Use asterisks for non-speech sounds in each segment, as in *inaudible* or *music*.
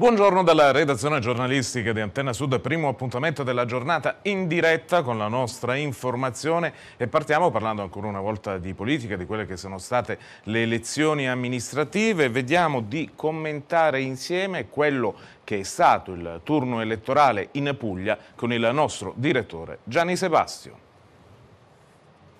Buongiorno dalla redazione giornalistica di Antenna Sud, primo appuntamento della giornata in diretta con la nostra informazione e partiamo parlando ancora una volta di politica, di quelle che sono state le elezioni amministrative. Vediamo di commentare insieme quello che è stato il turno elettorale in Puglia con il nostro direttore Gianni Sebastio.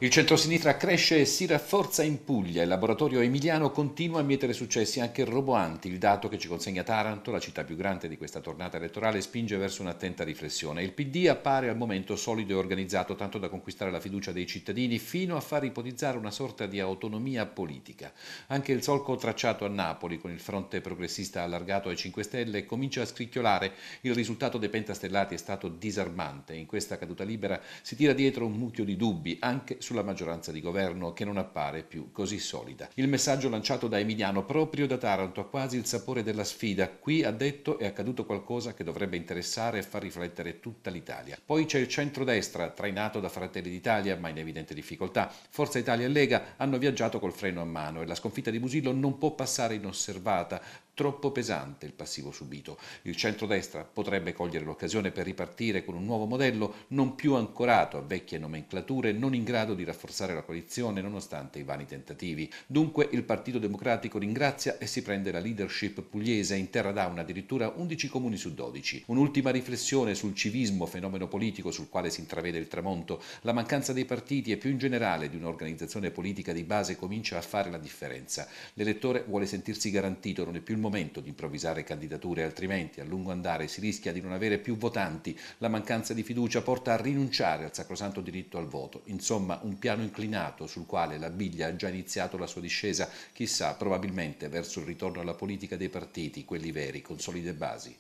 Il centro-sinistra cresce e si rafforza in Puglia. Il laboratorio emiliano continua a mietere successi anche roboanti. Il dato che ci consegna Taranto, la città più grande di questa tornata elettorale, spinge verso un'attenta riflessione. Il PD appare al momento solido e organizzato, tanto da conquistare la fiducia dei cittadini, fino a far ipotizzare una sorta di autonomia politica. Anche il solco tracciato a Napoli, con il fronte progressista allargato ai 5 Stelle, comincia a scricchiolare. Il risultato dei pentastellati è stato disarmante. In questa caduta libera si tira dietro un mucchio di dubbi, anche su sulla maggioranza di governo che non appare più così solida. Il messaggio lanciato da Emiliano proprio da Taranto ha quasi il sapore della sfida. Qui ha detto è accaduto qualcosa che dovrebbe interessare e far riflettere tutta l'Italia. Poi c'è il centrodestra, trainato da Fratelli d'Italia, ma in evidente difficoltà. Forza Italia e Lega hanno viaggiato col freno a mano e la sconfitta di Musillo non può passare inosservata troppo pesante il passivo subito. Il centrodestra potrebbe cogliere l'occasione per ripartire con un nuovo modello non più ancorato a vecchie nomenclature, non in grado di rafforzare la coalizione nonostante i vani tentativi. Dunque il Partito Democratico ringrazia e si prende la leadership pugliese, in terra down addirittura 11 comuni su 12. Un'ultima riflessione sul civismo, fenomeno politico sul quale si intravede il tramonto. La mancanza dei partiti e più in generale di un'organizzazione politica di base comincia a fare la differenza. L'elettore vuole sentirsi garantito, non è più il momento momento di improvvisare candidature, altrimenti a lungo andare si rischia di non avere più votanti. La mancanza di fiducia porta a rinunciare al sacrosanto diritto al voto. Insomma, un piano inclinato sul quale la biglia ha già iniziato la sua discesa, chissà, probabilmente verso il ritorno alla politica dei partiti, quelli veri, con solide basi.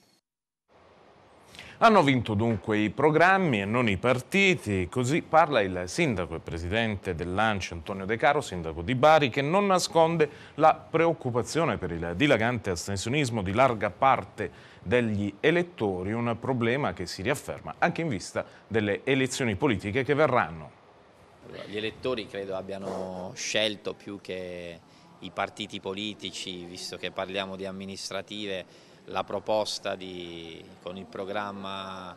Hanno vinto dunque i programmi e non i partiti, così parla il sindaco e presidente dell'ANCI Antonio De Caro, sindaco di Bari, che non nasconde la preoccupazione per il dilagante astensionismo di larga parte degli elettori, un problema che si riafferma anche in vista delle elezioni politiche che verranno. Gli elettori credo abbiano scelto più che i partiti politici, visto che parliamo di amministrative, la proposta di, con il programma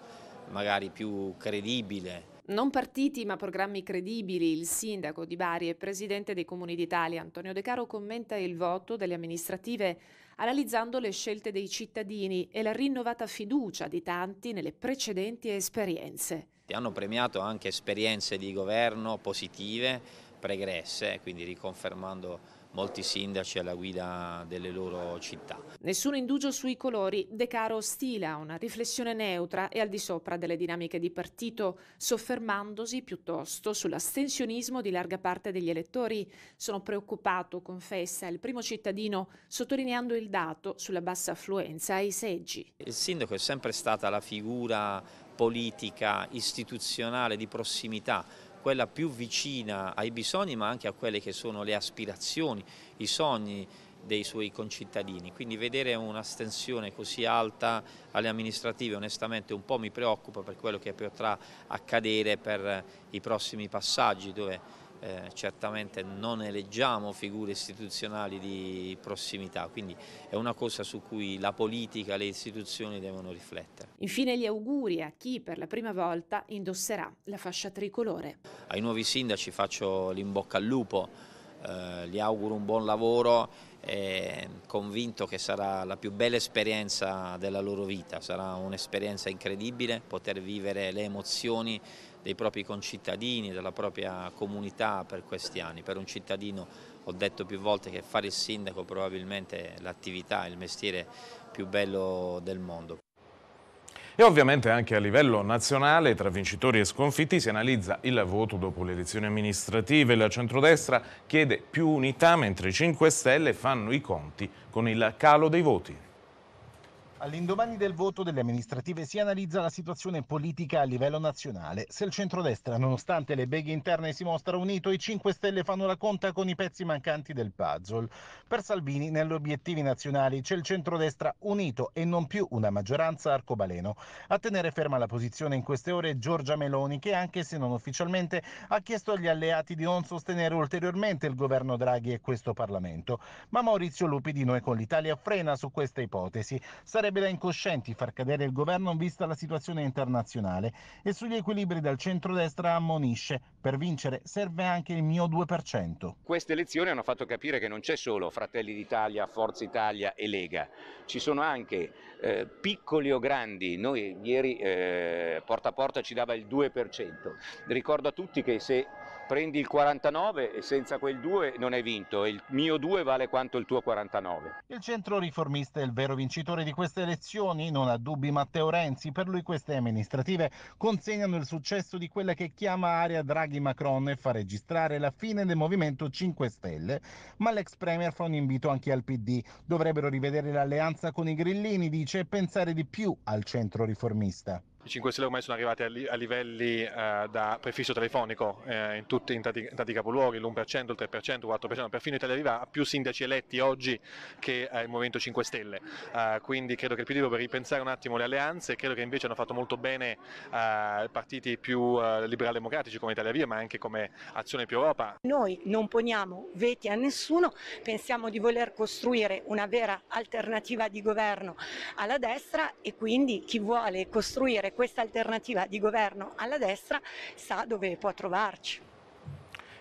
magari più credibile non partiti ma programmi credibili, il sindaco di Bari e presidente dei comuni d'Italia Antonio De Caro commenta il voto delle amministrative analizzando le scelte dei cittadini e la rinnovata fiducia di tanti nelle precedenti esperienze. Ti Hanno premiato anche esperienze di governo positive, pregresse, quindi riconfermando molti sindaci alla guida delle loro città. Nessun indugio sui colori, De Caro stila una riflessione neutra e al di sopra delle dinamiche di partito, soffermandosi piuttosto sull'astensionismo di larga parte degli elettori. Sono preoccupato, confessa il primo cittadino, sottolineando il dato sulla bassa affluenza ai seggi. Il sindaco è sempre stata la figura politica, istituzionale, di prossimità quella più vicina ai bisogni ma anche a quelle che sono le aspirazioni, i sogni dei suoi concittadini, quindi vedere un'astensione così alta alle amministrative onestamente un po' mi preoccupa per quello che potrà accadere per i prossimi passaggi dove eh, certamente non eleggiamo figure istituzionali di prossimità, quindi è una cosa su cui la politica e le istituzioni devono riflettere. Infine gli auguri a chi per la prima volta indosserà la fascia tricolore. Ai nuovi sindaci faccio l'imbocca al lupo, eh, gli auguro un buon lavoro e convinto che sarà la più bella esperienza della loro vita, sarà un'esperienza incredibile poter vivere le emozioni dei propri concittadini, della propria comunità per questi anni. Per un cittadino ho detto più volte che fare il sindaco probabilmente è l'attività, il mestiere più bello del mondo. E ovviamente anche a livello nazionale, tra vincitori e sconfitti, si analizza il voto dopo le elezioni amministrative. La centrodestra chiede più unità, mentre i 5 Stelle fanno i conti con il calo dei voti. All'indomani del voto delle amministrative si analizza la situazione politica a livello nazionale. Se il centrodestra, nonostante le beghe interne, si mostra unito, i 5 Stelle fanno la conta con i pezzi mancanti del puzzle. Per Salvini, negli obiettivi nazionali c'è il centrodestra unito e non più una maggioranza arcobaleno. A tenere ferma la posizione in queste ore è Giorgia Meloni, che anche se non ufficialmente ha chiesto agli alleati di non sostenere ulteriormente il governo Draghi e questo Parlamento. Ma Maurizio Lupi di Noi con l'Italia frena su questa ipotesi. Sarebbe Sarebbe da incoscienti far cadere il governo vista la situazione internazionale e sugli equilibri del centrodestra ammonisce per vincere serve anche il mio 2%. Queste elezioni hanno fatto capire che non c'è solo Fratelli d'Italia, Forza Italia e Lega, ci sono anche eh, piccoli o grandi, noi ieri eh, porta a porta ci dava il 2%. Ricordo a tutti che se prendi il 49 e senza quel 2 non hai vinto, e il mio 2 vale quanto il tuo 49. Il centro riformista è il vero vincitore di queste elezioni, non ha dubbi Matteo Renzi, per lui queste amministrative consegnano il successo di quella che chiama area Draghi-Macron e fa registrare la fine del Movimento 5 Stelle, ma l'ex Premier fa un invito anche al PD, dovrebbero rivedere l'alleanza con i grillini, dice, e pensare di più al centro riformista i 5 Stelle ormai sono arrivati a, li, a livelli eh, da prefisso telefonico eh, in, tutti, in, tanti, in, tanti, capoluoghi, l'1%, il 3%, il 4%, perfino Italia Viva ha più sindaci eletti oggi che eh, il Movimento 5 Stelle, eh, quindi credo che il PD dovrebbe ripensare un attimo le alleanze, credo che invece hanno fatto molto bene eh, partiti più eh, liberal democratici come Italia Viva ma anche come Azione più Europa. Noi non poniamo veti a nessuno, pensiamo di voler costruire una vera alternativa di governo alla destra e quindi chi vuole costruire questa alternativa di governo alla destra sa dove può trovarci.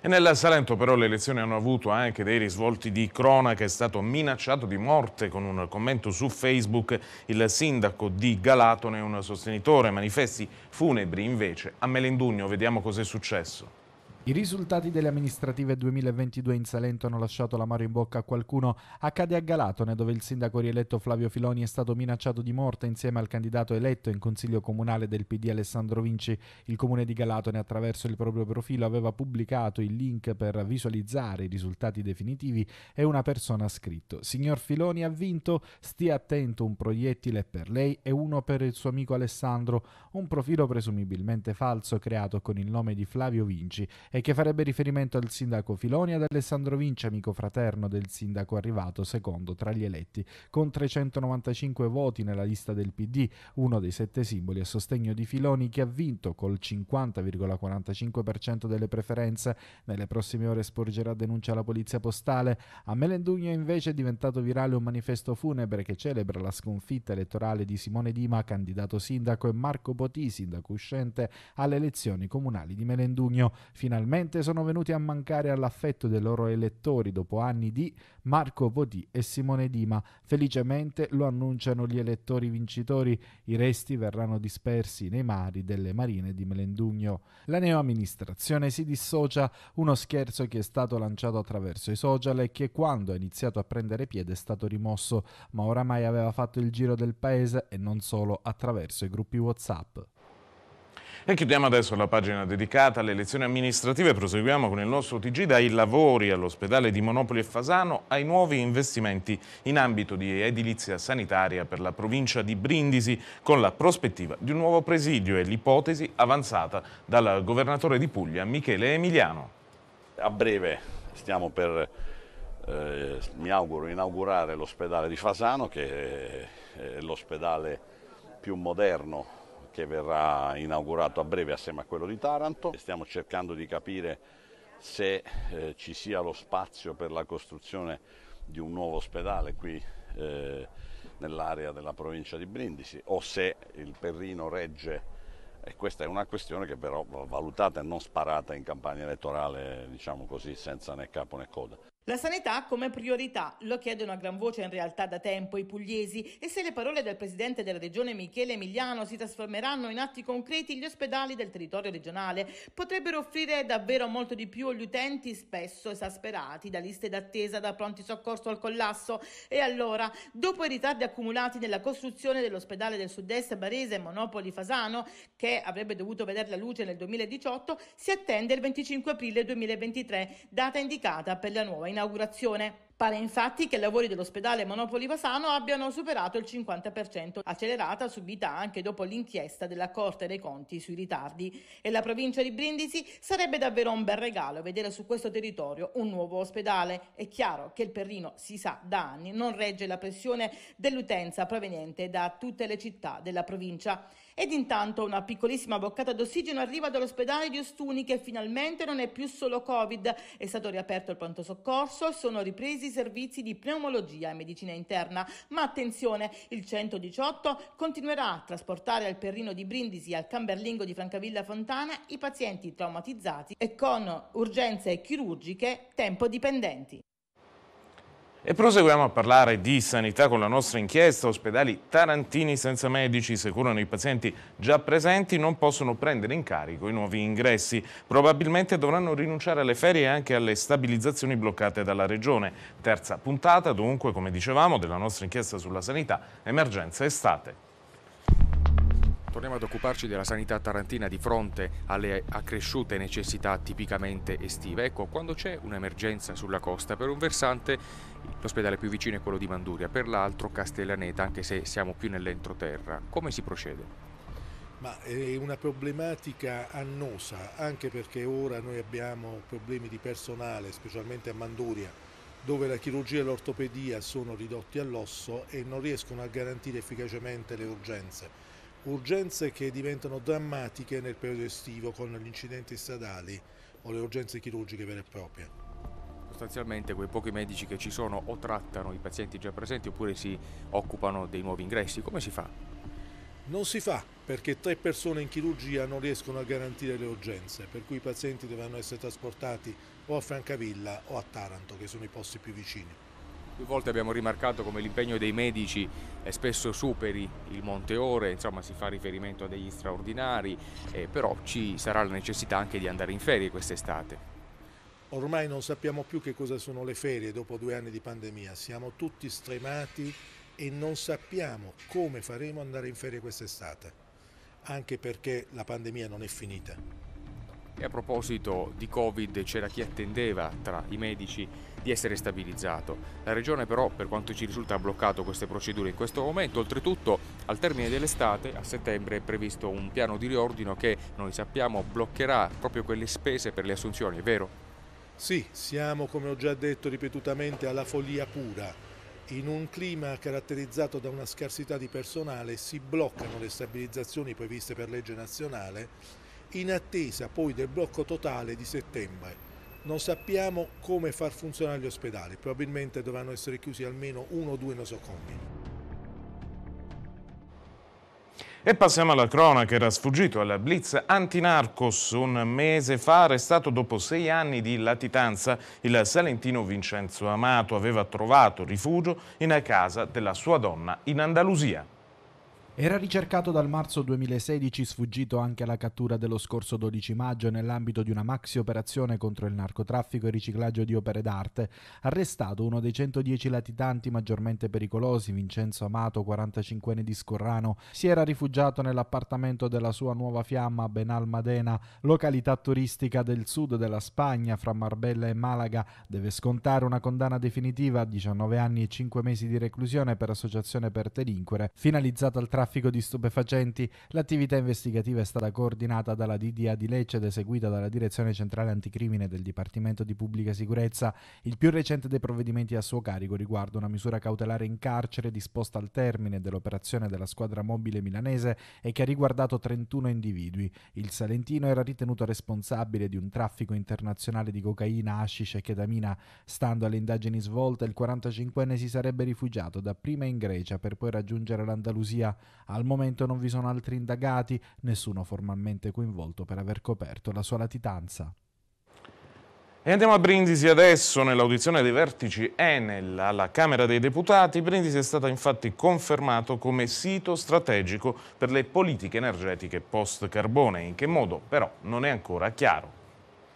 E nel Salento però le elezioni hanno avuto anche dei risvolti di cronaca, è stato minacciato di morte con un commento su Facebook il sindaco di Galatone, un sostenitore, manifesti funebri invece a Melendugno, vediamo cos'è successo. I risultati delle amministrative 2022 in Salento hanno lasciato l'amaro in bocca a qualcuno. Accade a Galatone, dove il sindaco rieletto Flavio Filoni è stato minacciato di morte insieme al candidato eletto in consiglio comunale del PD Alessandro Vinci. Il comune di Galatone, attraverso il proprio profilo, aveva pubblicato il link per visualizzare i risultati definitivi e una persona ha scritto: Signor Filoni ha vinto, stia attento, un proiettile per lei e uno per il suo amico Alessandro. Un profilo presumibilmente falso creato con il nome di Flavio Vinci e che farebbe riferimento al sindaco Filoni ad Alessandro Vinci, amico fraterno del sindaco arrivato secondo tra gli eletti, con 395 voti nella lista del PD, uno dei sette simboli a sostegno di Filoni che ha vinto col 50,45% delle preferenze. Nelle prossime ore sporgerà denuncia alla polizia postale. A Melendugno invece è diventato virale un manifesto funebre che celebra la sconfitta elettorale di Simone Dima, candidato sindaco, e Marco Potì, sindaco uscente, alle elezioni comunali di Melendugno. Finalmente finalmente sono venuti a mancare all'affetto dei loro elettori dopo anni di Marco Votì e Simone Dima. Felicemente lo annunciano gli elettori vincitori, i resti verranno dispersi nei mari delle marine di Melendugno. La neoamministrazione si dissocia, uno scherzo che è stato lanciato attraverso i social e che quando ha iniziato a prendere piede è stato rimosso, ma oramai aveva fatto il giro del paese e non solo attraverso i gruppi WhatsApp. E chiudiamo adesso la pagina dedicata alle elezioni amministrative. Proseguiamo con il nostro TG dai lavori all'ospedale di Monopoli e Fasano ai nuovi investimenti in ambito di edilizia sanitaria per la provincia di Brindisi con la prospettiva di un nuovo presidio e l'ipotesi avanzata dal governatore di Puglia Michele Emiliano. A breve stiamo per eh, mi auguro inaugurare l'ospedale di Fasano che è l'ospedale più moderno che verrà inaugurato a breve assieme a quello di Taranto. Stiamo cercando di capire se eh, ci sia lo spazio per la costruzione di un nuovo ospedale qui eh, nell'area della provincia di Brindisi o se il Perrino regge e questa è una questione che però va valutata e non sparata in campagna elettorale, diciamo così, senza né capo né coda. La sanità come priorità, lo chiedono a gran voce in realtà da tempo i pugliesi e se le parole del presidente della regione Michele Emiliano si trasformeranno in atti concreti, gli ospedali del territorio regionale potrebbero offrire davvero molto di più agli utenti spesso esasperati da liste d'attesa, da pronti soccorso al collasso e allora, dopo i ritardi accumulati nella costruzione dell'ospedale del sud-est barese Monopoli Fasano, che avrebbe dovuto vedere la luce nel 2018, si attende il 25 aprile 2023, data indicata per la nuova inaugurazione. Pare infatti che i lavori dell'ospedale Monopoli Vasano abbiano superato il 50%, accelerata subita anche dopo l'inchiesta della Corte dei Conti sui ritardi. E la provincia di Brindisi sarebbe davvero un bel regalo vedere su questo territorio un nuovo ospedale. È chiaro che il Perrino, si sa da anni, non regge la pressione dell'utenza proveniente da tutte le città della provincia. Ed intanto una piccolissima boccata d'ossigeno arriva dall'ospedale di Ostuni che finalmente non è più solo Covid. È stato riaperto il pronto soccorso, sono ripresi i servizi di pneumologia e medicina interna. Ma attenzione, il 118 continuerà a trasportare al Perrino di Brindisi al Camberlingo di Francavilla Fontana i pazienti traumatizzati e con urgenze chirurgiche tempo dipendenti. E proseguiamo a parlare di sanità con la nostra inchiesta. Ospedali tarantini senza medici se curano i pazienti già presenti non possono prendere in carico i nuovi ingressi. Probabilmente dovranno rinunciare alle ferie e anche alle stabilizzazioni bloccate dalla Regione. Terza puntata dunque, come dicevamo, della nostra inchiesta sulla sanità, emergenza estate. Torniamo ad occuparci della sanità tarantina di fronte alle accresciute necessità tipicamente estive. Ecco, quando c'è un'emergenza sulla costa, per un versante l'ospedale più vicino è quello di Manduria, per l'altro Castellaneta, anche se siamo più nell'entroterra. Come si procede? Ma è una problematica annosa, anche perché ora noi abbiamo problemi di personale, specialmente a Manduria, dove la chirurgia e l'ortopedia sono ridotti all'osso e non riescono a garantire efficacemente le urgenze urgenze che diventano drammatiche nel periodo estivo con gli incidenti stradali o le urgenze chirurgiche vere e proprie. Sostanzialmente quei pochi medici che ci sono o trattano i pazienti già presenti oppure si occupano dei nuovi ingressi. Come si fa? Non si fa perché tre persone in chirurgia non riescono a garantire le urgenze, per cui i pazienti dovranno essere trasportati o a Francavilla o a Taranto, che sono i posti più vicini. Più volte abbiamo rimarcato come l'impegno dei medici spesso superi il monte ore, insomma si fa riferimento a degli straordinari, eh, però ci sarà la necessità anche di andare in ferie quest'estate. Ormai non sappiamo più che cosa sono le ferie dopo due anni di pandemia, siamo tutti stremati e non sappiamo come faremo ad andare in ferie quest'estate, anche perché la pandemia non è finita. E a proposito di Covid c'era chi attendeva tra i medici di essere stabilizzato. La Regione però, per quanto ci risulta, ha bloccato queste procedure in questo momento. Oltretutto, al termine dell'estate, a settembre, è previsto un piano di riordino che, noi sappiamo, bloccherà proprio quelle spese per le assunzioni, è vero? Sì, siamo, come ho già detto ripetutamente, alla follia pura. In un clima caratterizzato da una scarsità di personale si bloccano le stabilizzazioni previste per legge nazionale in attesa poi del blocco totale di settembre. Non sappiamo come far funzionare gli ospedali, probabilmente dovranno essere chiusi almeno uno o due nosocomi. E passiamo alla cronaca, era sfuggito alla blitz antinarcos un mese fa, arrestato dopo sei anni di latitanza, il salentino Vincenzo Amato aveva trovato rifugio in casa della sua donna in Andalusia. Era ricercato dal marzo 2016, sfuggito anche alla cattura dello scorso 12 maggio nell'ambito di una maxi operazione contro il narcotraffico e riciclaggio di opere d'arte, arrestato uno dei 110 latitanti maggiormente pericolosi, Vincenzo Amato, 45enne di Scorrano, si era rifugiato nell'appartamento della sua nuova fiamma a Benalmadena, località turistica del sud della Spagna fra Marbella e Malaga, deve scontare una condanna definitiva a 19 anni e 5 mesi di reclusione per associazione per delinquere, finalizzata al traffico traffico di stupefacenti, l'attività investigativa è stata coordinata dalla DDA di Lecce ed eseguita dalla Direzione Centrale Anticrimine del Dipartimento di Pubblica Sicurezza. Il più recente dei provvedimenti a suo carico riguarda una misura cautelare in carcere disposta al termine dell'operazione della squadra mobile milanese e che ha riguardato 31 individui. Il Salentino era ritenuto responsabile di un traffico internazionale di cocaina, hashish e chetamina. Stando alle indagini svolte, il 45enne si sarebbe rifugiato dapprima in Grecia per poi raggiungere l'Andalusia. Al momento non vi sono altri indagati, nessuno formalmente coinvolto per aver coperto la sua latitanza. E andiamo a Brindisi adesso, nell'audizione dei vertici Enel alla Camera dei Deputati. Brindisi è stato infatti confermato come sito strategico per le politiche energetiche post-carbone. In che modo, però, non è ancora chiaro.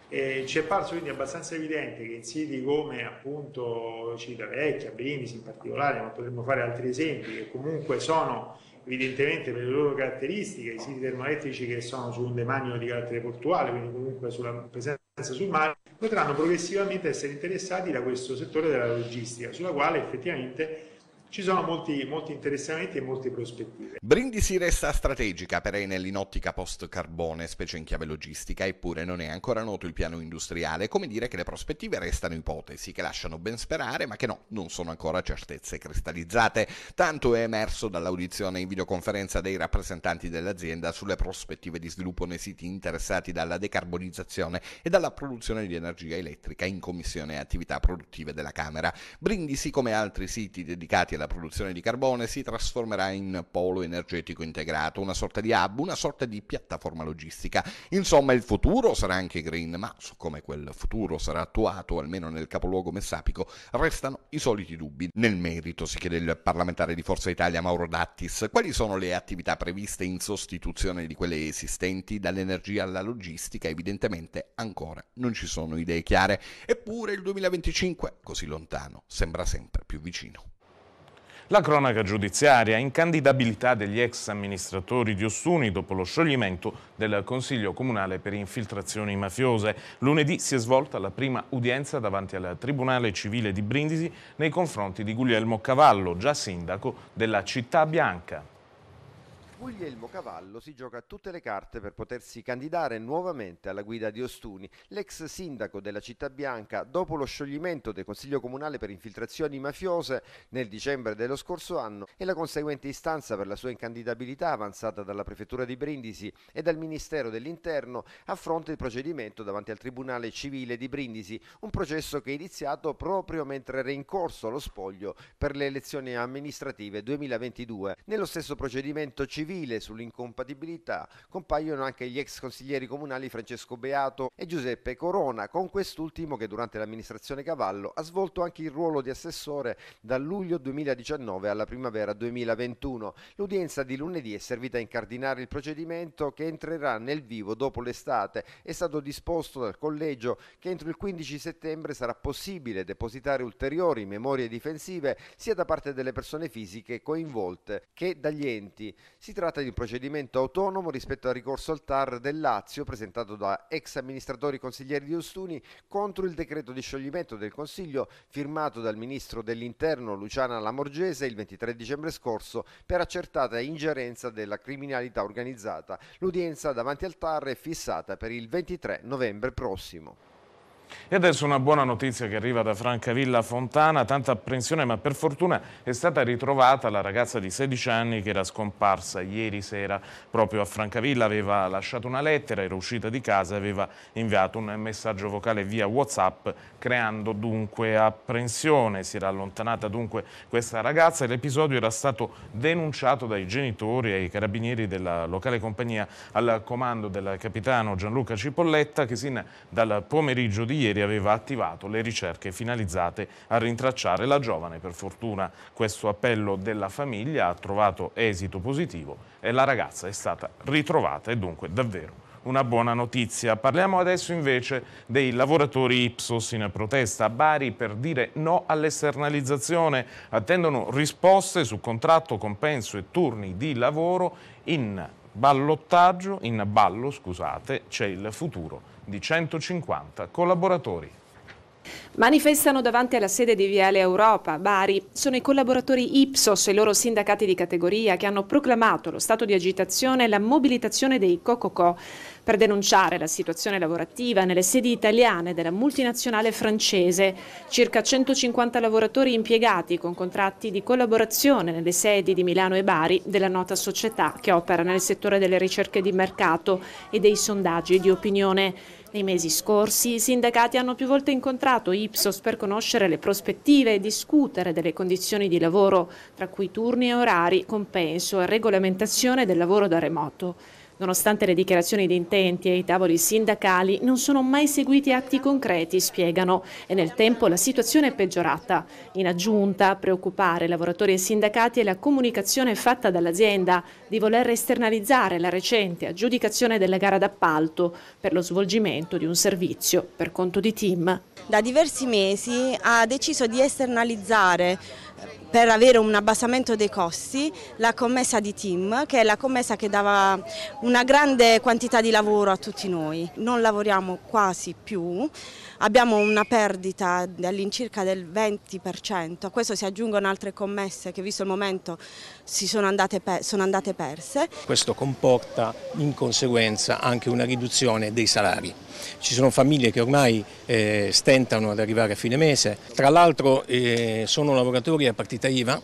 Eh, ci è parso quindi abbastanza evidente che in siti come appunto Vecchia, Brindisi in particolare, ma potremmo fare altri esempi, che comunque sono evidentemente per le loro caratteristiche, i siti termoelettrici che sono su un demanio di carattere portuale, quindi comunque sulla presenza sul mare, potranno progressivamente essere interessati da questo settore della logistica, sulla quale effettivamente ci sono molti, molti interessamenti e molte prospettive. Brindisi resta strategica per Enel in ottica post-carbone, specie in chiave logistica, eppure non è ancora noto il piano industriale, come dire che le prospettive restano ipotesi che lasciano ben sperare, ma che no, non sono ancora certezze cristallizzate. Tanto è emerso dall'audizione in videoconferenza dei rappresentanti dell'azienda sulle prospettive di sviluppo nei siti interessati dalla decarbonizzazione e dalla produzione di energia elettrica in Commissione Attività Produttive della Camera. Brindisi, come altri siti dedicati alla la produzione di carbone si trasformerà in polo energetico integrato, una sorta di hub, una sorta di piattaforma logistica. Insomma, il futuro sarà anche green, ma su come quel futuro sarà attuato, almeno nel capoluogo messapico, restano i soliti dubbi. Nel merito si chiede il parlamentare di Forza Italia Mauro Dattis quali sono le attività previste in sostituzione di quelle esistenti, dall'energia alla logistica, evidentemente ancora non ci sono idee chiare, eppure il 2025, così lontano, sembra sempre più vicino. La cronaca giudiziaria, incandidabilità degli ex amministratori di Ostuni dopo lo scioglimento del Consiglio Comunale per infiltrazioni mafiose. Lunedì si è svolta la prima udienza davanti al Tribunale Civile di Brindisi nei confronti di Guglielmo Cavallo, già sindaco della Città Bianca. Guglielmo Cavallo si gioca tutte le carte per potersi candidare nuovamente alla guida di Ostuni, l'ex sindaco della città bianca dopo lo scioglimento del Consiglio Comunale per infiltrazioni mafiose nel dicembre dello scorso anno e la conseguente istanza per la sua incandidabilità avanzata dalla Prefettura di Brindisi e dal Ministero dell'Interno a fronte del procedimento davanti al Tribunale Civile di Brindisi, un processo che è iniziato proprio mentre era in corso lo spoglio per le elezioni amministrative 2022. Nello stesso procedimento civile civile sull'incompatibilità compaiono anche gli ex consiglieri comunali Francesco Beato e Giuseppe Corona, con quest'ultimo che durante l'amministrazione Cavallo ha svolto anche il ruolo di assessore dal luglio 2019 alla primavera 2021. L'udienza di lunedì è servita a incardinare il procedimento che entrerà nel vivo dopo l'estate. È stato disposto dal collegio che entro il 15 settembre sarà possibile depositare ulteriori memorie difensive sia da parte delle persone fisiche coinvolte che dagli enti. Si tratta di un procedimento autonomo rispetto al ricorso al TAR del Lazio presentato da ex amministratori consiglieri di Ostuni contro il decreto di scioglimento del Consiglio firmato dal ministro dell'Interno Luciana Lamorgese il 23 dicembre scorso per accertata ingerenza della criminalità organizzata. L'udienza davanti al TAR è fissata per il 23 novembre prossimo. E adesso una buona notizia che arriva da Francavilla Fontana, tanta apprensione ma per fortuna è stata ritrovata la ragazza di 16 anni che era scomparsa ieri sera proprio a Francavilla, aveva lasciato una lettera, era uscita di casa e aveva inviato un messaggio vocale via Whatsapp creando dunque apprensione, si era allontanata dunque questa ragazza e l'episodio era stato denunciato dai genitori e ai carabinieri della locale compagnia al comando del capitano Gianluca Cipolletta che sin dal pomeriggio di ieri aveva attivato le ricerche finalizzate a rintracciare la giovane. Per fortuna questo appello della famiglia ha trovato esito positivo e la ragazza è stata ritrovata e dunque davvero una buona notizia. Parliamo adesso invece dei lavoratori Ipsos in protesta a Bari per dire no all'esternalizzazione. Attendono risposte su contratto, compenso e turni di lavoro in ballottaggio, in ballo, scusate, c'è il futuro di 150 collaboratori. Manifestano davanti alla sede di Viale Europa, Bari. Sono i collaboratori Ipsos e i loro sindacati di categoria che hanno proclamato lo stato di agitazione e la mobilitazione dei Cococò per denunciare la situazione lavorativa nelle sedi italiane della multinazionale francese. Circa 150 lavoratori impiegati con contratti di collaborazione nelle sedi di Milano e Bari della nota società che opera nel settore delle ricerche di mercato e dei sondaggi di opinione. Nei mesi scorsi i sindacati hanno più volte incontrato Ipsos per conoscere le prospettive e discutere delle condizioni di lavoro, tra cui turni e orari, compenso e regolamentazione del lavoro da remoto. Nonostante le dichiarazioni di intenti e i tavoli sindacali, non sono mai seguiti atti concreti, spiegano, e nel tempo la situazione è peggiorata. In aggiunta, a preoccupare lavoratori e i sindacati è la comunicazione fatta dall'azienda di voler esternalizzare la recente aggiudicazione della gara d'appalto per lo svolgimento di un servizio per conto di team. Da diversi mesi ha deciso di esternalizzare per avere un abbassamento dei costi la commessa di team, che è la commessa che dava una grande quantità di lavoro a tutti noi. Non lavoriamo quasi più, abbiamo una perdita all'incirca del 20%, a questo si aggiungono altre commesse che visto il momento si sono andate, sono andate perse. Questo comporta in conseguenza anche una riduzione dei salari. Ci sono famiglie che ormai eh, stentano ad arrivare a fine mese, tra l'altro eh, sono lavoratori a partita IVA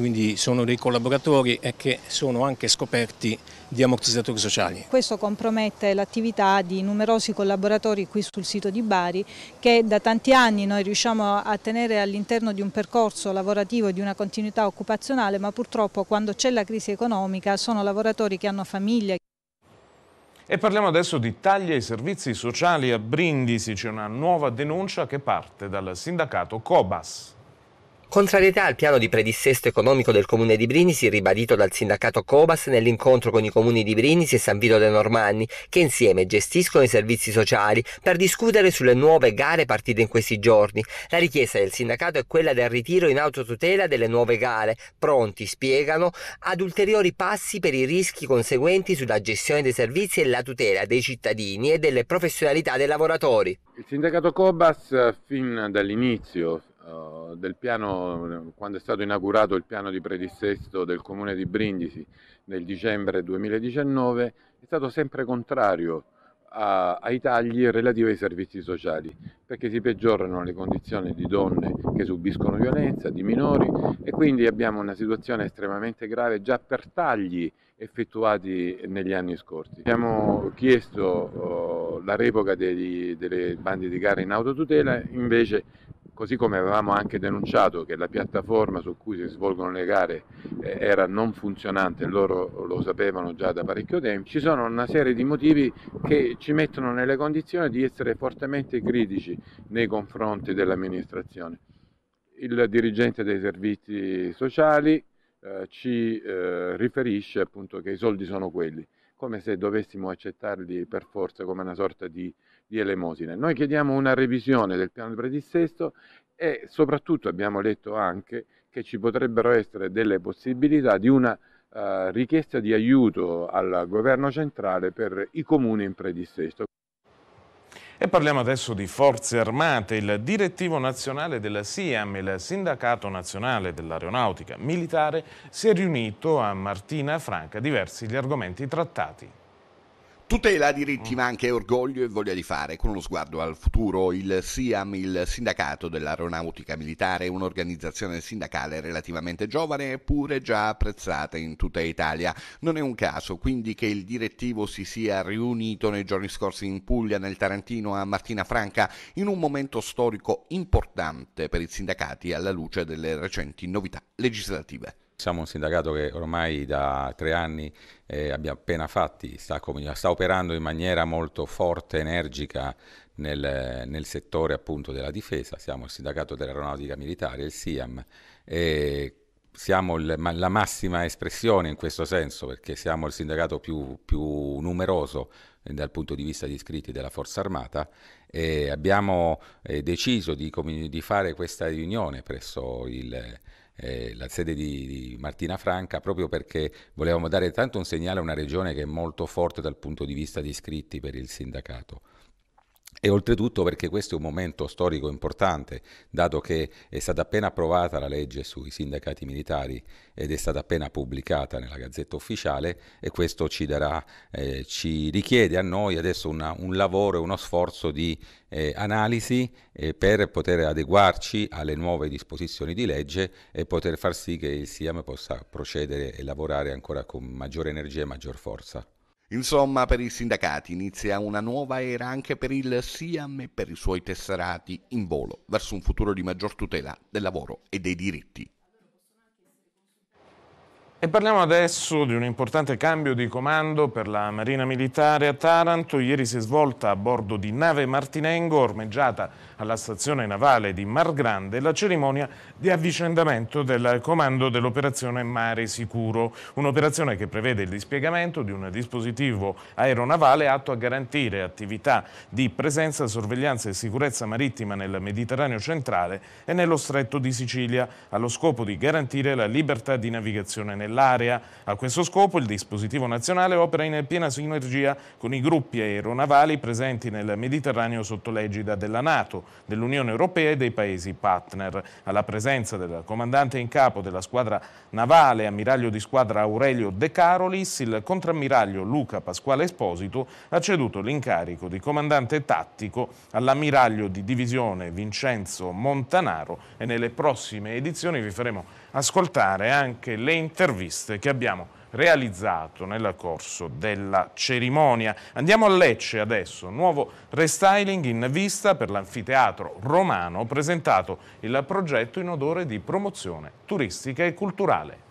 quindi sono dei collaboratori e che sono anche scoperti di ammortizzatori sociali. Questo compromette l'attività di numerosi collaboratori qui sul sito di Bari che da tanti anni noi riusciamo a tenere all'interno di un percorso lavorativo e di una continuità occupazionale ma purtroppo quando c'è la crisi economica sono lavoratori che hanno famiglie. E parliamo adesso di tagli ai servizi sociali a Brindisi, c'è una nuova denuncia che parte dal sindacato Cobas. Contrarietà al piano di predissesto economico del comune di Brinisi ribadito dal sindacato Cobas nell'incontro con i comuni di Brinisi e San Vito de Normanni, che insieme gestiscono i servizi sociali per discutere sulle nuove gare partite in questi giorni. La richiesta del sindacato è quella del ritiro in autotutela delle nuove gare, pronti, spiegano, ad ulteriori passi per i rischi conseguenti sulla gestione dei servizi e la tutela dei cittadini e delle professionalità dei lavoratori. Il sindacato Cobas fin dall'inizio eh, del piano, quando è stato inaugurato il piano di predissesto del comune di Brindisi nel dicembre 2019, è stato sempre contrario a, ai tagli relativi ai servizi sociali, perché si peggiorano le condizioni di donne che subiscono violenza, di minori e quindi abbiamo una situazione estremamente grave già per tagli effettuati negli anni scorsi. Abbiamo chiesto uh, la revoca dei, delle bandi di gara in autotutela, invece così come avevamo anche denunciato che la piattaforma su cui si svolgono le gare eh, era non funzionante, loro lo sapevano già da parecchio tempo, ci sono una serie di motivi che ci mettono nelle condizioni di essere fortemente critici nei confronti dell'amministrazione. Il dirigente dei servizi sociali eh, ci eh, riferisce appunto che i soldi sono quelli, come se dovessimo accettarli per forza come una sorta di di elemosine. Noi chiediamo una revisione del piano di predissesto e soprattutto abbiamo letto anche che ci potrebbero essere delle possibilità di una eh, richiesta di aiuto al governo centrale per i comuni in predissesto. E parliamo adesso di Forze Armate. Il direttivo nazionale della SIAM, il Sindacato Nazionale dell'Aeronautica Militare, si è riunito a Martina Franca diversi gli argomenti trattati. Tutela diritti mm. ma anche orgoglio e voglia di fare, con uno sguardo al futuro, il SIAM, il sindacato dell'aeronautica militare, un'organizzazione sindacale relativamente giovane eppure già apprezzata in tutta Italia. Non è un caso quindi che il direttivo si sia riunito nei giorni scorsi in Puglia, nel Tarantino, a Martina Franca, in un momento storico importante per i sindacati alla luce delle recenti novità legislative. Siamo un sindacato che ormai da tre anni eh, abbiamo appena fatti, sta, sta, operando in maniera molto forte, energica nel, nel settore appunto della difesa. Siamo il sindacato dell'aeronautica militare, il SIAM, e siamo il, ma, la massima espressione in questo senso perché siamo il sindacato più, più numeroso eh, dal punto di vista di iscritti della Forza Armata e abbiamo eh, deciso di, di, fare questa riunione presso il eh, la sede di, di, Martina Franca, proprio perché volevamo dare tanto un segnale a una regione che è molto forte dal punto di vista di iscritti per il sindacato. E oltretutto perché questo è un momento storico importante, dato che è stata appena approvata la legge sui sindacati militari ed è stata appena pubblicata nella Gazzetta Ufficiale e questo ci, darà, eh, ci richiede a noi adesso una, un lavoro e uno sforzo di eh, analisi eh, per poter adeguarci alle nuove disposizioni di legge e poter far sì che il SIAM possa procedere e lavorare ancora con maggiore energia e maggior forza. Insomma, per i sindacati inizia una nuova era anche per il SIAM e per i suoi tesserati in volo verso un futuro di maggior tutela del lavoro e dei diritti. E parliamo adesso di un importante cambio di comando per la Marina Militare a Taranto. Ieri si è svolta a bordo di nave Martinengo, ormeggiata alla stazione navale di Mar Grande la cerimonia di avvicendamento del comando dell'operazione Mare Sicuro, un'operazione che prevede il dispiegamento di un dispositivo aeronavale atto a garantire attività di presenza, sorveglianza e sicurezza marittima nel Mediterraneo centrale e nello stretto di Sicilia, allo scopo di garantire la libertà di navigazione nell'area. A questo scopo il dispositivo nazionale opera in piena sinergia con i gruppi aeronavali presenti nel Mediterraneo sotto l'egida della Nato, dell'Unione Europea e dei Paesi partner. Alla presenza del comandante in capo della squadra navale, ammiraglio di squadra Aurelio De Carolis, il contrammiraglio Luca Pasquale Esposito ha ceduto l'incarico di comandante tattico all'ammiraglio di divisione Vincenzo Montanaro e nelle prossime edizioni vi faremo ascoltare anche le interviste che abbiamo realizzato nel corso della cerimonia. Andiamo a Lecce adesso, nuovo restyling in vista per l'anfiteatro romano, presentato il progetto in odore di promozione turistica e culturale.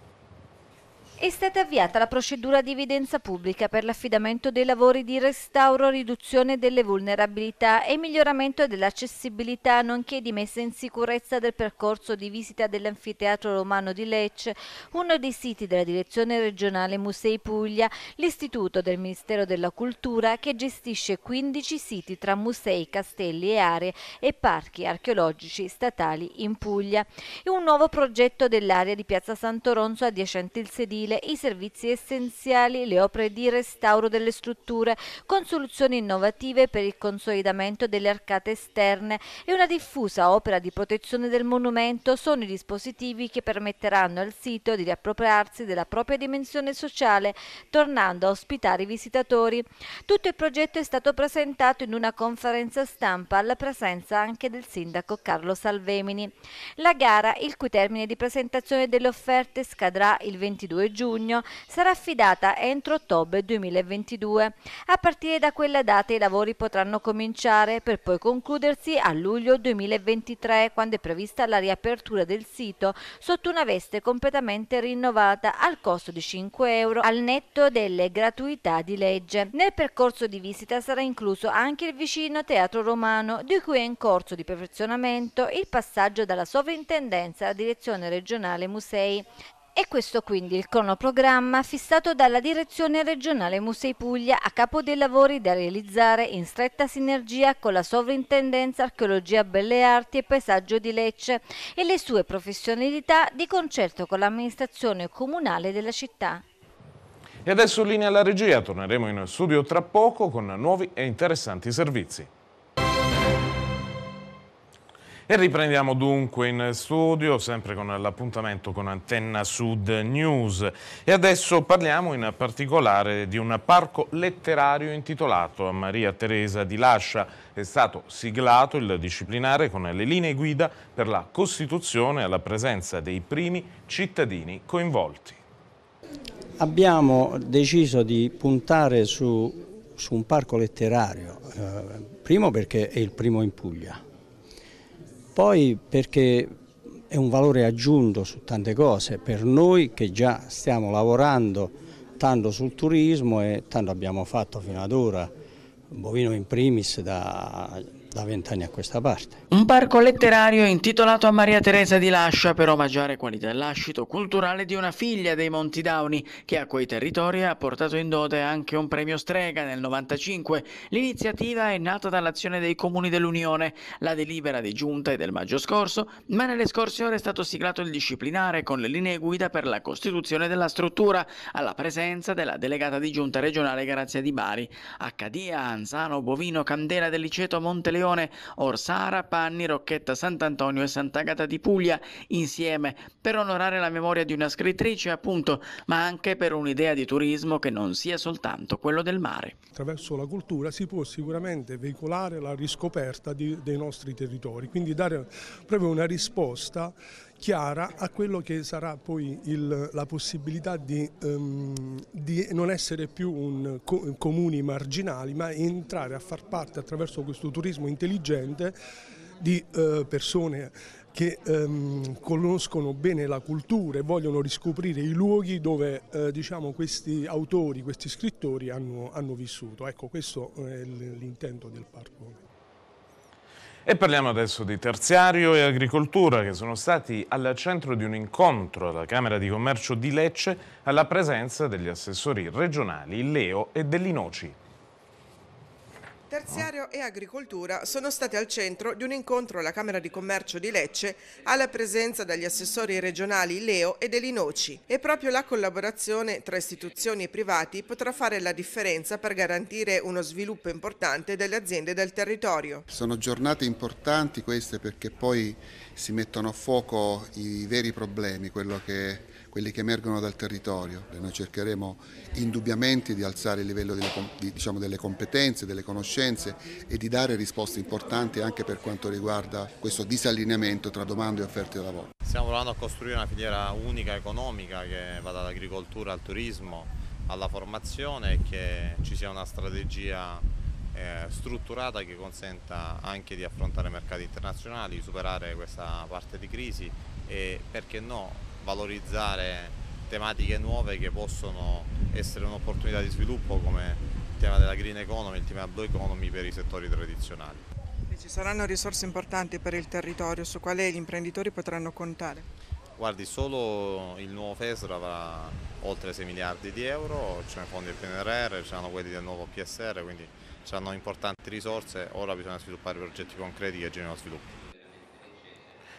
È stata avviata la procedura di evidenza pubblica per l'affidamento dei lavori di restauro, riduzione delle vulnerabilità e miglioramento dell'accessibilità, nonché di messa in sicurezza del percorso di visita dell'anfiteatro romano di Lecce, uno dei siti della direzione regionale Musei Puglia, l'istituto del Ministero della Cultura che gestisce 15 siti tra musei, castelli e aree e parchi archeologici statali in Puglia. E un nuovo progetto dell'area di Piazza Santoronzo adiacente il sedile civile, i servizi essenziali, le opere di restauro delle strutture, con soluzioni innovative per il consolidamento delle arcate esterne e una diffusa opera di protezione del monumento sono i dispositivi che permetteranno al sito di riappropriarsi della propria dimensione sociale, tornando a ospitare i visitatori. Tutto il progetto è stato presentato in una conferenza stampa alla presenza anche del sindaco Carlo Salvemini. La gara, il cui termine di presentazione delle offerte scadrà il 22 giugno giugno sarà affidata entro ottobre 2022. A partire da quella data i lavori potranno cominciare per poi concludersi a luglio 2023 quando è prevista la riapertura del sito sotto una veste completamente rinnovata al costo di 5 euro al netto delle gratuità di legge. Nel percorso di visita sarà incluso anche il vicino Teatro Romano di cui è in corso di perfezionamento il passaggio dalla sovrintendenza alla direzione regionale musei. E questo quindi il cronoprogramma fissato dalla Direzione Regionale Musei Puglia a capo dei lavori da realizzare in stretta sinergia con la Sovrintendenza Archeologia Belle Arti e Paesaggio di Lecce e le sue professionalità di concerto con l'amministrazione comunale della città. E adesso in linea alla regia, torneremo in studio tra poco con nuovi e interessanti servizi. E riprendiamo dunque in studio, sempre con l'appuntamento con Antenna Sud News. E adesso parliamo in particolare di un parco letterario intitolato a Maria Teresa di Lascia. È stato siglato il disciplinare con le linee guida per la Costituzione alla presenza dei primi cittadini coinvolti. Abbiamo deciso di puntare su, su un parco letterario, eh, primo perché è il primo in Puglia, poi perché è un valore aggiunto su tante cose, per noi che già stiamo lavorando tanto sul turismo e tanto abbiamo fatto fino ad ora, Bovino in primis da da vent'anni a questa parte. Un parco letterario intitolato a Maria Teresa di Lascia per omaggiare qualità dell'ascito culturale di una figlia dei Monti Dauni che a quei territori ha portato in dote anche un premio strega nel 95. L'iniziativa è nata dall'azione dei comuni dell'Unione, la delibera di giunta è del maggio scorso, ma nelle scorse ore è stato siglato il disciplinare con le linee guida per la costituzione della struttura alla presenza della delegata di giunta regionale Grazia di Bari, Accadia, Anzano, Bovino, Candela, del Deliceto, Monteleone Leone, Orsara, Panni, Rocchetta Sant'Antonio e Sant'Agata di Puglia insieme per onorare la memoria di una scrittrice, appunto, ma anche per un'idea di turismo che non sia soltanto quello del mare. Attraverso la cultura si può sicuramente veicolare la riscoperta di, dei nostri territori, quindi dare proprio una risposta chiara a quello che sarà poi il, la possibilità di, um, di, non essere più un, co, comuni marginali ma entrare a far parte attraverso questo turismo intelligente di uh, persone che ehm, conoscono bene la cultura e vogliono riscoprire i luoghi dove eh, diciamo, questi autori, questi scrittori hanno, hanno vissuto. Ecco, questo è l'intento del parco. E parliamo adesso di terziario e agricoltura che sono stati al centro di un incontro alla Camera di Commercio di Lecce alla presenza degli assessori regionali Leo e Dell'Inoci terziario e agricoltura sono stati al centro di un incontro alla Camera di Commercio di Lecce alla presenza dagli assessori regionali Leo ed Elinoci e proprio la collaborazione tra istituzioni e privati potrà fare la differenza per garantire uno sviluppo importante delle aziende del territorio. Sono giornate importanti queste perché poi si mettono a fuoco i veri problemi, quello che quelli che emergono dal territorio. Noi cercheremo indubbiamente di alzare il livello delle, diciamo, delle competenze, delle conoscenze e di dare risposte importanti anche per quanto riguarda questo disallineamento tra domande e offerte di lavoro. Stiamo provando a costruire una filiera unica economica che vada dall'agricoltura al turismo, alla formazione e che ci sia una strategia eh, strutturata che consenta anche di affrontare mercati internazionali, superare questa parte di crisi e perché no valorizzare tematiche nuove che possono essere un'opportunità di sviluppo come il tema della green economy, il tema della blue economy per i settori tradizionali. ci saranno risorse importanti per il territorio, su quale gli imprenditori potranno contare? Guardi, solo il nuovo FESR avrà oltre 6 miliardi di euro, ci sono i fondi del PNRR, ci saranno quelli del nuovo PSR, quindi ci saranno importanti risorse, ora bisogna sviluppare progetti concreti che generano sviluppo.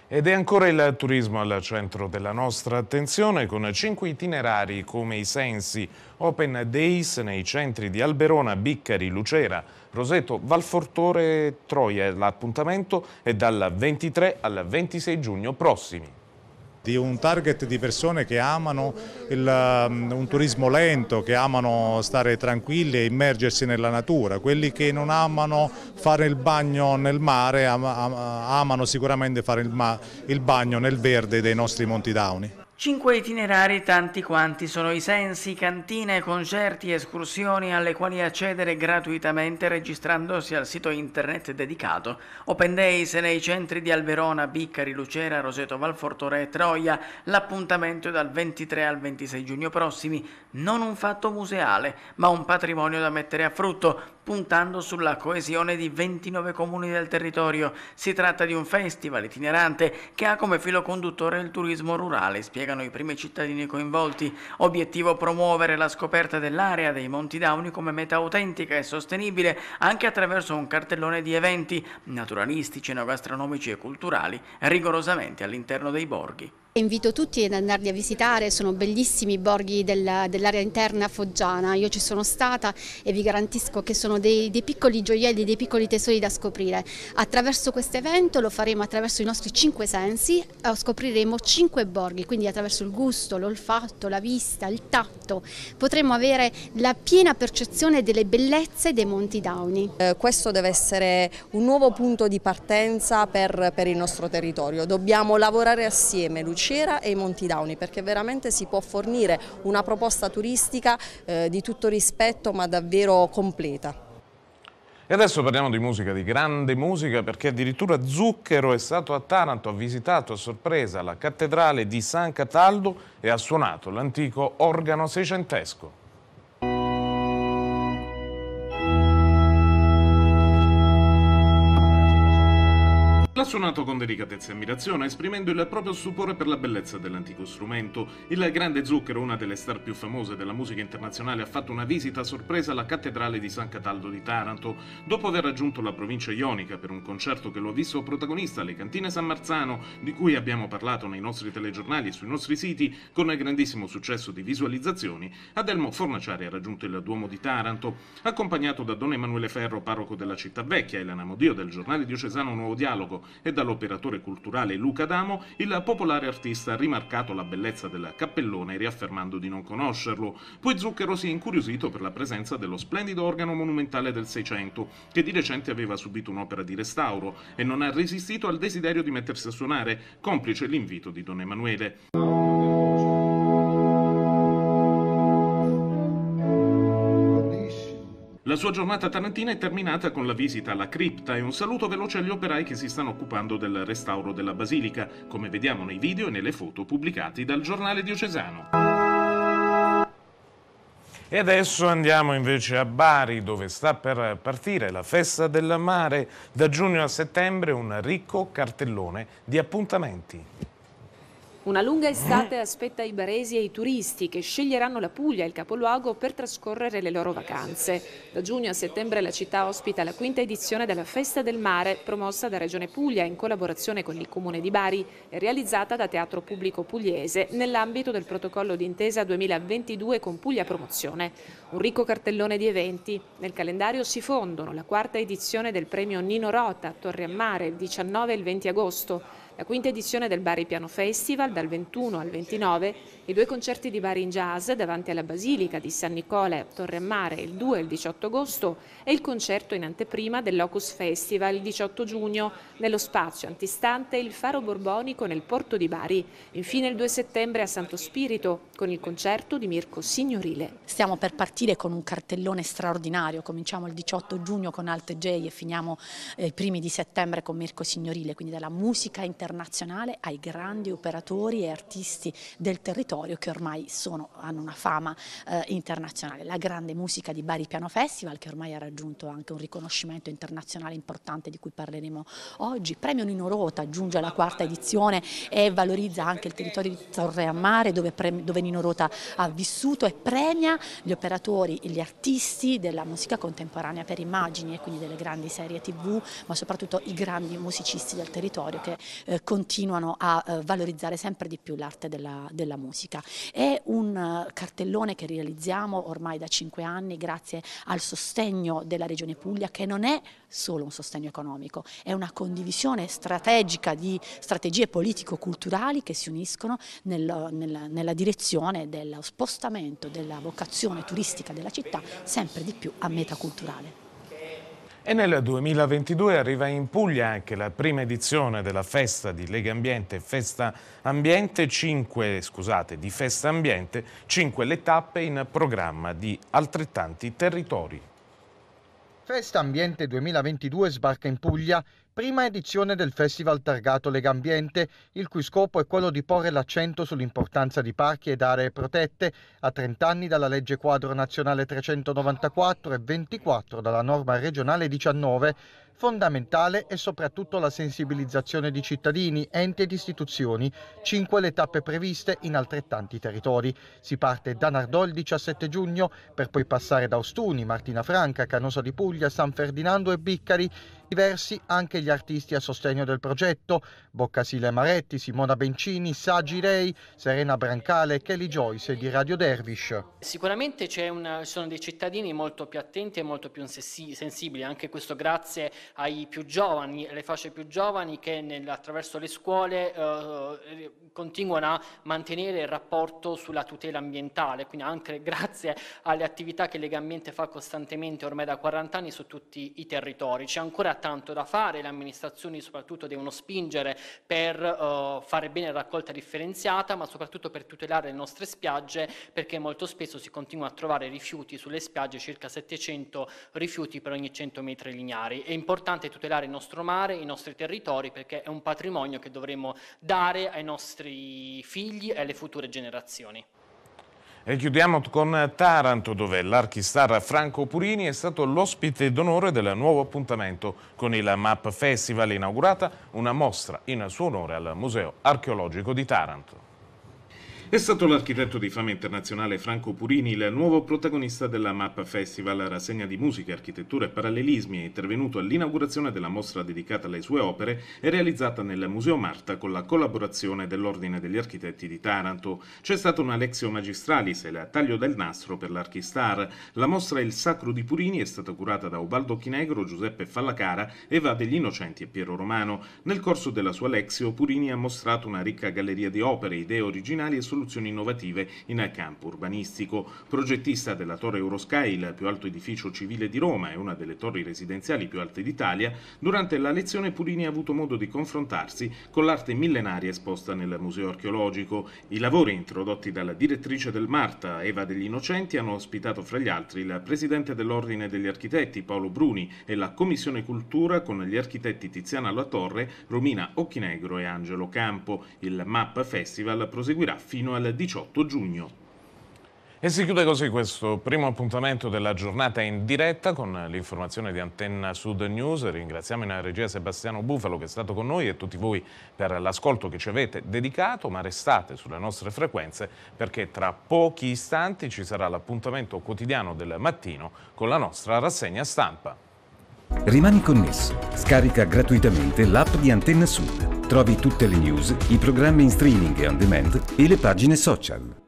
Ed è ancora il turismo al centro della nostra attenzione con cinque itinerari come i Sensi, Open Days nei centri di Alberona, Biccari, Lucera, Roseto, Valfortore e Troia. L'appuntamento è dal 23 al 26 giugno prossimi di un target di persone che amano il, mm, un turismo lento, che amano stare tranquilli e immergersi nella natura, quelli che non amano fare il bagno nel mare amano sicuramente fare il, il bagno nel verde dei nostri monti Downi. Cinque itinerari tanti quanti sono i sensi, cantine, concerti, escursioni alle quali accedere gratuitamente registrandosi al sito internet dedicato. Open Days nei centri di Alverona, Biccari, Lucera, Roseto, Valfortore e Troia. L'appuntamento è dal 23 al 26 giugno prossimi. Non un fatto museale, ma un patrimonio da mettere a frutto puntando sulla coesione di 29 comuni del territorio. Si tratta di un festival itinerante che ha come filo conduttore il turismo rurale, spiegano i primi cittadini coinvolti. Obiettivo promuovere la scoperta dell'area dei Monti Dauni come meta autentica e sostenibile anche attraverso un cartellone di eventi naturalistici, enogastronomici e culturali rigorosamente all'interno dei borghi. Invito tutti ad andarli a visitare, sono bellissimi i borghi dell'area interna foggiana, io ci sono stata e vi garantisco che sono dei, dei piccoli gioielli, dei piccoli tesori da scoprire. Attraverso questo evento lo faremo attraverso i nostri cinque sensi, eh, scopriremo cinque borghi, quindi attraverso il gusto, l'olfatto, la vista, il tatto, potremo avere la piena percezione delle bellezze dei Monti Downey. Eh, questo deve essere un nuovo punto di partenza per, per il nostro territorio, dobbiamo lavorare assieme Lucia crociera e i Monti Dauni perché veramente si può fornire una proposta turistica eh, di tutto rispetto ma davvero completa. E adesso parliamo di musica, di grande musica, perché addirittura Zucchero è stato a Taranto, ha visitato a sorpresa la cattedrale di San Cataldo e ha suonato l'antico organo seicentesco. L'ha suonato con delicatezza e ammirazione, esprimendo il proprio stupore per la bellezza dell'antico strumento. Il grande Zucchero, una delle star più famose della musica internazionale, ha fatto una visita sorpresa alla cattedrale di San Cataldo di Taranto, dopo aver raggiunto la provincia ionica per un concerto che lo ha visto protagonista alle cantine San Marzano, di cui abbiamo parlato nei nostri telegiornali e sui nostri siti, con grandissimo successo di visualizzazioni, Adelmo Fornaciari ha raggiunto il Duomo di Taranto, accompagnato da Don Emanuele Ferro, parroco della città vecchia, e l'anamodio del giornale diocesano Nuovo Dialogo, e dall'operatore culturale Luca Damo, il popolare artista ha rimarcato la bellezza del cappellone riaffermando di non conoscerlo. Poi Zucchero si è incuriosito per la presenza dello splendido organo monumentale del Seicento, che di recente aveva subito un'opera di restauro e non ha resistito al desiderio di mettersi a suonare, complice l'invito di Don Emanuele. La sua giornata tarantina è terminata con la visita alla cripta e un saluto veloce agli operai che si stanno occupando del restauro della basilica, come vediamo nei video e nelle foto pubblicati dal giornale diocesano. E adesso andiamo invece a Bari dove sta per partire la festa del mare da giugno a settembre un ricco cartellone di appuntamenti. Una lunga estate aspetta i baresi e i turisti che sceglieranno la Puglia, il capoluogo, per trascorrere le loro vacanze. Da giugno a settembre la città ospita la quinta edizione della Festa del Mare, promossa da Regione Puglia in collaborazione con il Comune di Bari e realizzata da Teatro Pubblico Pugliese nell'ambito del protocollo d'intesa 2022 con Puglia Promozione. Un ricco cartellone di eventi. Nel calendario si fondono la quarta edizione del premio Nino Rota a Torre a Mare il 19 e il 20 agosto, la quinta edizione del Bari Piano Festival dal 21 al 29 i due concerti di Bari in Jazz davanti alla Basilica di San Nicola e Torremare il 2 e il 18 agosto e il concerto in anteprima del Locus Festival il 18 giugno nello spazio antistante il Faro Borbonico nel porto di Bari. Infine il 2 settembre a Santo Spirito con il concerto di Mirko Signorile. Stiamo per partire con un cartellone straordinario, cominciamo il 18 giugno con Alt J e finiamo eh, i primi di settembre con Mirko Signorile, quindi dalla musica internazionale ai grandi operatori e artisti del territorio repertorio che ormai sono, hanno una fama eh, internazionale. La grande musica di Bari Piano Festival che ormai ha raggiunto anche un riconoscimento internazionale importante di cui parleremo oggi. Premio Nino Rota giunge alla quarta edizione e valorizza anche il territorio di Torre a Mare dove, dove Nino Rota ha vissuto e premia gli operatori, e gli artisti della musica contemporanea per immagini e quindi delle grandi serie tv ma soprattutto i grandi musicisti del territorio che eh, continuano a eh, valorizzare sempre di più l'arte della, della musica musica. È un eh, cartellone che realizziamo ormai da cinque anni grazie al sostegno della Regione Puglia che non è solo un sostegno economico, è una condivisione strategica di strategie politico-culturali che si uniscono nel, nel, nella direzione dello spostamento della vocazione turistica della città sempre di più a meta culturale. E nel 2022 arriva in Puglia anche la prima edizione della festa di Lega Ambiente, Festa Ambiente 5, scusate, di Festa Ambiente, 5 le tappe in programma di altrettanti territori. Festa Ambiente 2022 sbarca in Puglia prima edizione del festival targato Legambiente, il cui scopo è quello di porre l'accento sull'importanza di parchi ed aree protette a 30 anni dalla legge quadro nazionale 394 e 24 dalla norma regionale 19 Fondamentale è soprattutto la sensibilizzazione di cittadini, enti ed istituzioni, cinque le tappe previste in altrettanti territori. Si parte da Nardò il 17 giugno, per poi passare da Ostuni, Martina Franca, Canosa di Puglia, San Ferdinando e Biccari, diversi anche gli artisti a sostegno del progetto, Boccasile Maretti, Simona Bencini, Saggi Rei, Serena Brancale, Kelly Joyce di Radio Dervish. Sicuramente ci sono dei cittadini molto più attenti e molto più sensibili, anche questo grazie ai più giovani, alle fasce più giovani che nel, attraverso le scuole eh, eh, continuano a mantenere il rapporto sulla tutela ambientale, quindi anche *laughs* grazie alle attività che Lega Ambiente fa costantemente ormai da 40 anni su tutti i territori. C'è ancora tanto da fare, le amministrazioni soprattutto devono spingere per eh, fare bene la raccolta differenziata, ma soprattutto per tutelare le nostre spiagge perché molto spesso si continua a trovare rifiuti sulle spiagge, circa 700 rifiuti per ogni 100 metri lineari. È importante importante tutelare il nostro mare, i nostri territori, perché è un patrimonio che dovremmo dare ai nostri figli e alle future generazioni. E chiudiamo con Taranto, dove l'archistar Franco Purini è stato l'ospite d'onore del nuovo appuntamento con il MAP Festival, inaugurata una mostra in suo onore al Museo Archeologico di Taranto. È stato l'architetto di fama internazionale Franco Purini il nuovo protagonista della MAP Festival, rassegna di musica, architettura e parallelismi, è intervenuto all'inaugurazione della mostra dedicata alle sue opere e realizzata nel Museo Marta con la collaborazione dell'Ordine degli Architetti di Taranto. C'è stata una lezione magistralis e la taglio del nastro per l'Archistar. La mostra Il Sacro di Purini è stata curata da Ubaldo Chinegro, Giuseppe Fallacara, Eva degli Innocenti e Piero Romano. Nel corso della sua lezione Purini ha mostrato una ricca galleria di opere, idee originali e soluzioni soluzioni innovative in campo urbanistico. Progettista della Torre Eurosky, il più alto edificio civile di Roma e una delle torri residenziali più alte d'Italia, durante la lezione Pulini ha avuto modo di confrontarsi con l'arte millenaria esposta nel Museo Archeologico. I lavori introdotti dalla direttrice del Marta, Eva degli Innocenti, hanno ospitato fra gli altri il presidente dell'Ordine degli Architetti, Paolo Bruni, e la Commissione Cultura con gli architetti Tiziana Latorre, Romina Occhinegro e Angelo Campo. Il MAP Festival proseguirà fino fino al 18 giugno. E si chiude così questo primo appuntamento della giornata in diretta con l'informazione di Antenna Sud News. Ringraziamo in regia Sebastiano Bufalo che è stato con noi e tutti voi per l'ascolto che ci avete dedicato, ma restate sulle nostre frequenze perché tra pochi istanti ci sarà l'appuntamento quotidiano del mattino con la nostra rassegna stampa. Rimani connesso. Scarica gratuitamente l'app di Antenna Sud. Trovi tutte le news, i programmi in streaming e on demand e le pagine social.